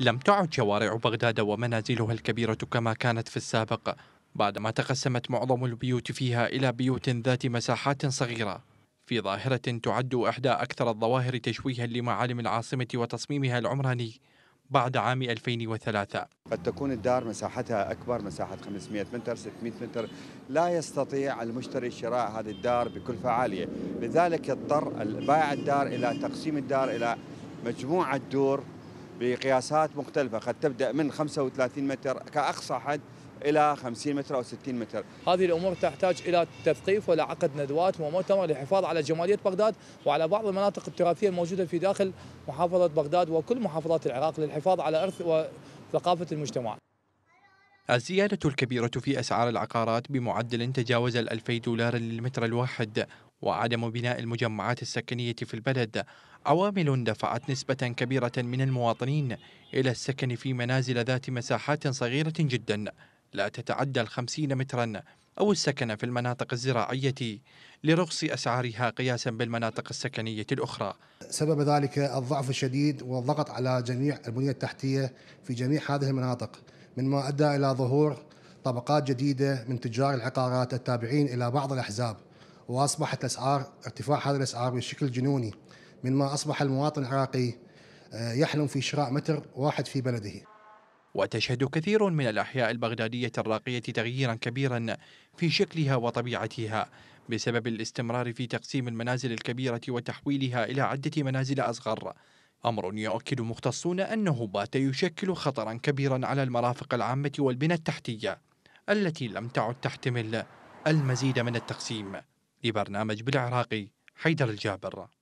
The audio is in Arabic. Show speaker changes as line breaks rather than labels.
لم تعد شوارع بغداد ومنازلها الكبيرة كما كانت في السابق بعدما تقسمت معظم البيوت فيها إلى بيوت ذات مساحات صغيرة في ظاهرة تعد إحدى أكثر الظواهر تشويها لمعالم العاصمة وتصميمها العمراني بعد عام 2003
قد تكون الدار مساحتها أكبر مساحة 500 متر 600 متر لا يستطيع المشتري شراء هذه الدار بكلفة عالية لذلك يضطر بائع الدار إلى تقسيم الدار إلى مجموعة دور بقياسات مختلفة قد تبدأ من 35 متر كأقصى حد إلى 50 متر أو 60 متر
هذه الأمور تحتاج إلى تثقيف ولا عقد ندوات ومؤتمر للحفاظ على جمالية بغداد وعلى بعض المناطق التراثية الموجودة في داخل محافظة بغداد وكل محافظات العراق للحفاظ على إرث وثقافة المجتمع
الزيادة الكبيرة في أسعار العقارات بمعدل تجاوز الألفي دولار للمتر الواحد وعدم بناء المجمعات السكنية في البلد عوامل دفعت نسبة كبيرة من المواطنين إلى السكن في منازل ذات مساحات صغيرة جدا لا تتعدى الخمسين مترا أو السكن في المناطق الزراعية لرخص أسعارها قياسا بالمناطق السكنية الأخرى
سبب ذلك الضعف الشديد والضغط على جميع البنية التحتية في جميع هذه المناطق من ما أدى إلى ظهور طبقات جديدة من تجار العقارات التابعين إلى بعض الأحزاب وأصبحت الأسعار ارتفاع هذه الأسعار بشكل جنوني مما أصبح المواطن العراقي آه، يحلم في شراء متر واحد في بلده
وتشهد كثير من الأحياء البغدادية الراقية تغييرا كبيرا في شكلها وطبيعتها بسبب الاستمرار في تقسيم المنازل الكبيرة وتحويلها إلى عدة منازل أصغر أمر يؤكد مختصون أنه بات يشكل خطرا كبيرا على المرافق العامة والبنى التحتية التي لم تعد تحتمل المزيد من التقسيم لبرنامج بالعراقي
حيدر الجابر